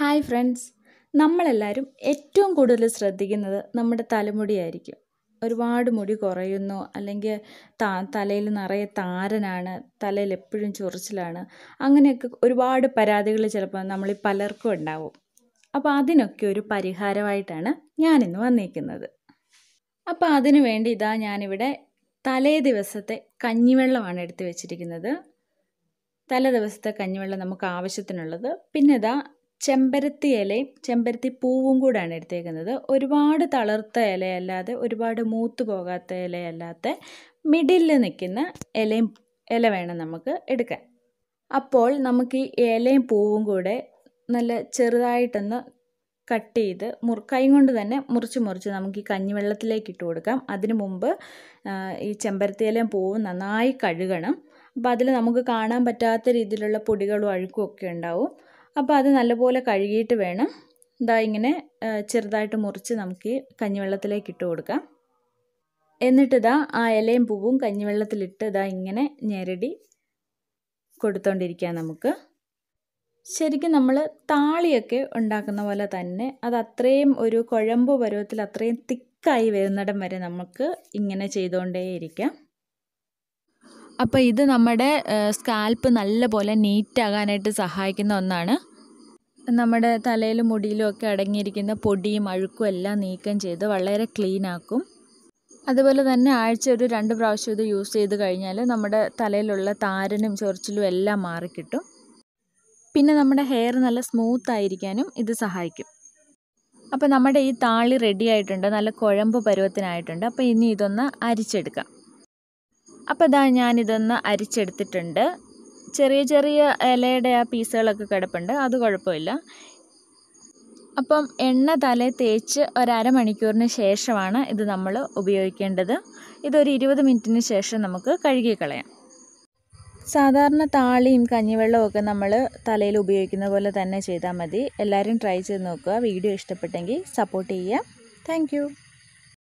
hi friends നമ്മളെല്ലാവരും ഏറ്റവും കൂടുതൽ ശ്രദ്ധിക്കുന്നത് നമ്മുടെ തലമുടിയായിരിക്കും ഒരുപാട് മുടി കുറയുന്നു അല്ലെങ്കിൽ താ തലയിൽ നിറയെ താരനാണ് തലയിൽ എപ്പോഴും ചൊറിച്ചിലാണ് അങ്ങനെയൊക്കെ ഒരുപാട് പരാതികൾ ചിലപ്പോൾ നമ്മളിൽ പലർക്കും ഉണ്ടാവും അപ്പോൾ അതിനൊക്കെ ഒരു പരിഹാരമായിട്ടാണ് ഞാനിന്ന് വന്നിരിക്കുന്നത് അപ്പോൾ അതിനു വേണ്ടി ഇതാ ഞാനിവിടെ തലേ ദിവസത്തെ കഞ്ഞിവെള്ളമാണ് എടുത്തു വെച്ചിരിക്കുന്നത് തലേ ദിവസത്തെ കഞ്ഞിവെള്ളം നമുക്ക് ആവശ്യത്തിനുള്ളത് പിന്നെ ഇതാ ചെമ്പരത്തി ഇലയും ചെമ്പരത്തി പൂവും കൂടെയാണ് എടുത്തേക്കുന്നത് ഒരുപാട് തളർത്ത ഇലയല്ലാതെ ഒരുപാട് മൂത്ത് പോകാത്ത ഇലയല്ലാത്ത മിഡിലിൽ നിൽക്കുന്ന ഇലയും ഇല വേണം നമുക്ക് എടുക്കാൻ അപ്പോൾ നമുക്ക് ഈ ഇലയും പൂവും കൂടെ നല്ല ചെറുതായിട്ടൊന്ന് കട്ട് ചെയ്ത് മുറ കൈ കൊണ്ട് തന്നെ മുറിച്ച് മുറിച്ച് നമുക്ക് ഈ കഞ്ഞിവെള്ളത്തിലേക്ക് ഇട്ട് കൊടുക്കാം അതിനു മുമ്പ് ഈ ചെമ്പരത്തി ഇലയും പൂവും നന്നായി കഴുകണം അപ്പോൾ അതിൽ നമുക്ക് കാണാൻ പറ്റാത്ത രീതിയിലുള്ള പൊടികളും അഴുക്കും ഒക്കെ ഉണ്ടാവും അപ്പോൾ അത് നല്ലപോലെ കഴുകിയിട്ട് വേണം ഇതാ ഇങ്ങനെ ചെറുതായിട്ട് മുറിച്ച് നമുക്ക് കഞ്ഞിവെള്ളത്തിലേക്ക് ഇട്ട് കൊടുക്കാം എന്നിട്ട് ആ ഇലയും പൂവും കഞ്ഞിവെള്ളത്തിലിട്ട് ഇതാ ഇങ്ങനെ ഞെരടി കൊടുത്തോണ്ടിരിക്കുക നമുക്ക് ശരിക്കും നമ്മൾ താളിയൊക്കെ ഉണ്ടാക്കുന്ന പോലെ തന്നെ അത് അത്രയും ഒരു കുഴമ്പ് പരുവത്തിൽ അത്രയും തിക്കായി വരുന്നിടം വരെ നമുക്ക് ഇങ്ങനെ ചെയ്തുകൊണ്ടേയിരിക്കാം അപ്പോൾ ഇത് നമ്മുടെ സ്കാൽപ്പ് നല്ലപോലെ നീറ്റാകാനായിട്ട് സഹായിക്കുന്ന ഒന്നാണ് നമ്മുടെ തലയിലും മുടിയിലും ഒക്കെ അടങ്ങിയിരിക്കുന്ന പൊടിയും അഴുക്കും എല്ലാം നീക്കം ചെയ്ത് വളരെ ക്ലീൻ ആക്കും അതുപോലെ തന്നെ ആഴ്ച ഒരു രണ്ട് പ്രാവശ്യം ഇത് യൂസ് ചെയ്ത് കഴിഞ്ഞാൽ നമ്മുടെ തലയിലുള്ള താരനും ചൊറിച്ചിലും എല്ലാം മാറിക്കിട്ടും പിന്നെ നമ്മുടെ ഹെയർ നല്ല സ്മൂത്ത് ആയിരിക്കാനും ഇത് സഹായിക്കും അപ്പോൾ നമ്മുടെ ഈ താളി റെഡി ആയിട്ടുണ്ട് നല്ല കുഴമ്പ് പരുവത്തിനായിട്ടുണ്ട് അപ്പോൾ ഇനി ഇതൊന്ന് അരിച്ചെടുക്കാം അപ്പോൾ ഇതാ ഞാനിതൊന്ന് അരിച്ചെടുത്തിട്ടുണ്ട് ചെറിയ ചെറിയ ഇലയുടെ ആ പീസുകളൊക്കെ കിടപ്പുണ്ട് അത് കുഴപ്പമില്ല അപ്പം എണ്ണ തലേ തേച്ച് ഒരമണിക്കൂറിന് ശേഷമാണ് ഇത് നമ്മൾ ഉപയോഗിക്കേണ്ടത് ഇതൊരു ഇരുപത് മിനിറ്റിന് ശേഷം നമുക്ക് കഴുകിക്കളയാം സാധാരണ താളിയും കഞ്ഞിവെള്ളവും ഒക്കെ നമ്മൾ തലയിൽ ഉപയോഗിക്കുന്ന പോലെ തന്നെ ചെയ്താൽ മതി എല്ലാവരും ട്രൈ ചെയ്ത് നോക്കുക വീഡിയോ ഇഷ്ടപ്പെട്ടെങ്കിൽ സപ്പോർട്ട് ചെയ്യുക താങ്ക്